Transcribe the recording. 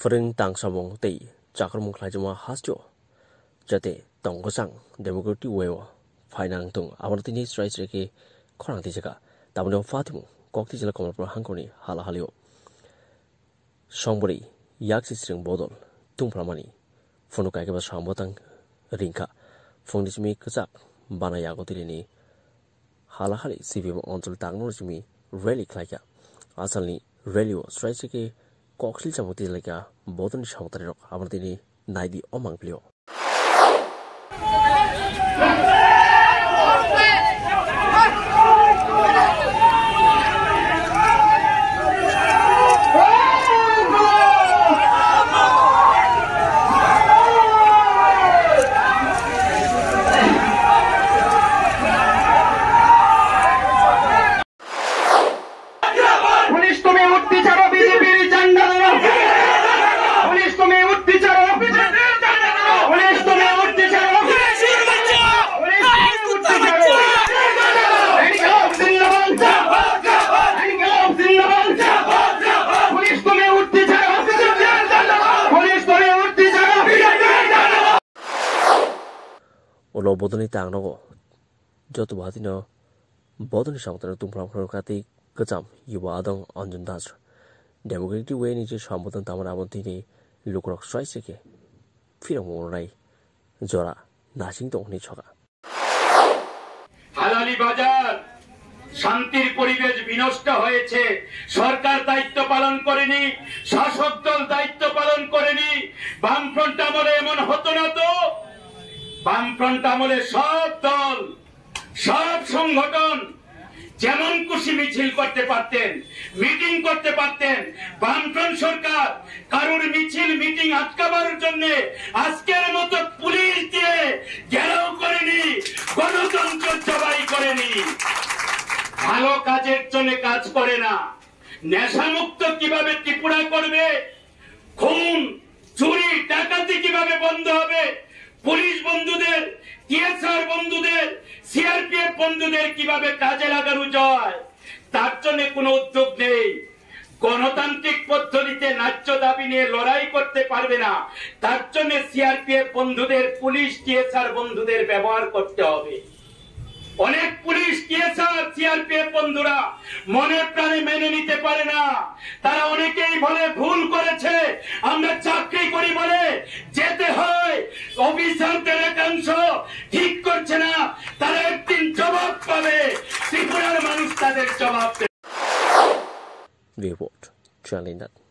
Fren Tang Samong Tei Chakramong Klajuma Hasjo Jate Tongo Sang Democratic Wewa Fainang Tung Amartini Strikes Reke Korang Tijaka Tamuno Fatimu Kokti Jela Komar Hankoni Hala Halio Sombori Yaksi Sring Bodol Tung Pramani Funuka Keba Sambotang Rinka Fungdismi Kazak Bana Yagotilini Hala Hali Sivim Onsul Tangno Jimmy Rally Klaya Asalni Rally Strikes Reke 꺽실 잡고 뛰니까 모든 형태로 아무래도 나이디 어망 빌려. Walau bodoh ni tang nago, jatuh bahati na bodoh ni ছকা বাজার শান্তির পরিবেশ বিনষ্ট হয়েছে সরকার দায়িত্ব পালন করেনি শাসক দল দায়িত্ব পালন করেনি বামফ্রন্ট আমার এমন হতো না তো বামফ্রন্ট আমলে সব দল সব সংগঠন যেমন খুশি মিছিল করতে পারতেন মিটিং করতে পারতেন বামফ্রন্ট সরকার কারুর মিছিল মিটিং আটকাবার জন্য আজকের মতো পুলিশ দিয়ে গেরাও করেনি গণতন্ত্র জবাই করেনি ভালো কাজের জন্য কাজ করে না নেশামুক্ত কিভাবে ত্রিপুরা করবে খুন চুরি টাকাতে কিভাবে বন্ধ হবে পুলিশ বন্ধুদের টিএসআর বন্ধুদের সিআরপিএফ বন্ধুদের কিভাবে কাজে লাগানো যায় তার জন্য কোনো উদ্যোগ নেই গণতান্ত্রিক পদ্ধতিতে ন্যায্য দাবি নিয়ে লড়াই করতে পারবে না তার জন্য সিআরপিএফ বন্ধুদের পুলিশ টিএসআর বন্ধুদের ব্যবহার করতে হবে অনেক পুলিশ টিএসআর সিআরপিএফ বন্ধুরা মনে প্রাণে মেনে নিতে পারে না তারা অনেকেই বলে ভুল করেছে আমরা চাকরি করি বলে অফিসারদের একাংশ ঠিক করছে না তারা একদিন জবাব পাবে ত্রিপুরার মানুষ তাদের জবাব দেবে চালিয়ে